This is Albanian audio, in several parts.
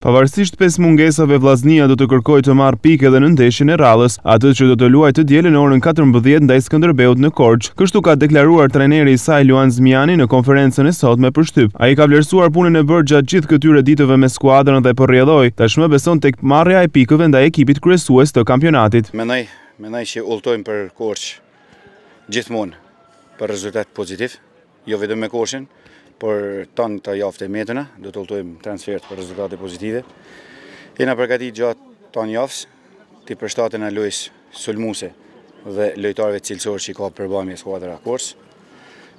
Pavarësisht pes mungesave, Vlaznia do të kërkoj të marë pike dhe në ndeshin e rallës, atë që do të luaj të në orën 14 ndaj Skënderbeut në Korç. Kështu ka deklaruar treneri i saj Luan Zmiani në konferencën e sotme për shtyp. Ai ka vlerësuar punën e bërë gjatë gjithë këtyre ditëve me skuadrën dhe po ta tashmë beson tek marrja e pikëve ndaj ekipit kryesues të kampionatit. Mendoj, që ultojmë për Korç gjithmonë për rezultat pozitiv, jo vetëm me Korçin, për tonë të jaftë e metënë, do të ulltojmë transfert për rezultate pozitive. Jena përgati gjatë tonë jaftës, të i përshtatën e lojës sulmuse dhe lojtarve cilësorë që i ka përbami e skuadra kors.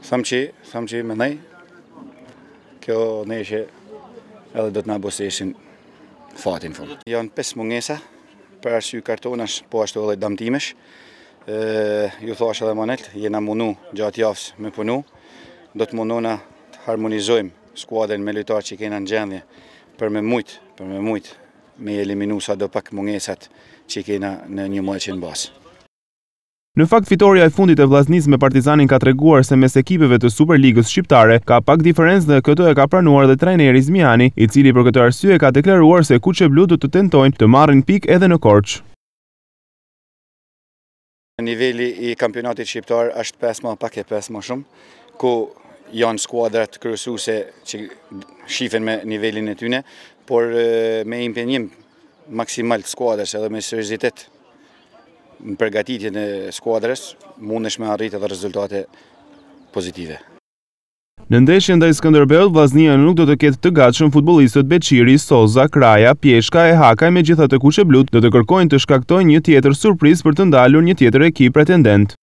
Thamë që, thëmë që me nej, kjo ne edhe do të nabu fatin fund. Janë pes mungesa, për arsy kartonash, po ashtu edhe damtimesh, ju thash edhe manet, jena munu gjatë jafës me punu, do të mundona harmonizojmë skuadrën me lojtarë që kena në gjendje për me mujtë, për me mujtë me eliminu sa do pak mungesat që kena në një mëllë që në basë. Në fakt fitoria e fundit e vlasnis me partizanin ka treguar se mes ekipeve të Superligës Shqiptare ka pak diferencë dhe këto e ka pranuar dhe trajneri Zmiani, i cili për këto arsye ka deklaruar se që blu të të tentojnë të marrin pik edhe në korqë. nivelli i kampionatit Shqiptar është 5 ma pak e 5 ma shumë, ku janë skuadrat kërësuse që shifen me nivelin e tyne, por me impenjim maksimal të skuadrës edhe me sërizitet në përgatitin e skuadrës, mund është me arritë edhe rezultate pozitive. Në ndeshjën dhe i Skanderbel, Vaznia nuk do të ketë të gatshën futbolistët Beqiri, Soza, Kraja, Pjeshka e Hakaj me gjithat të kushe blut do të kërkojnë të shkaktojnë një tjetër surpriz për të ndalur një tjetër ekip pretendent.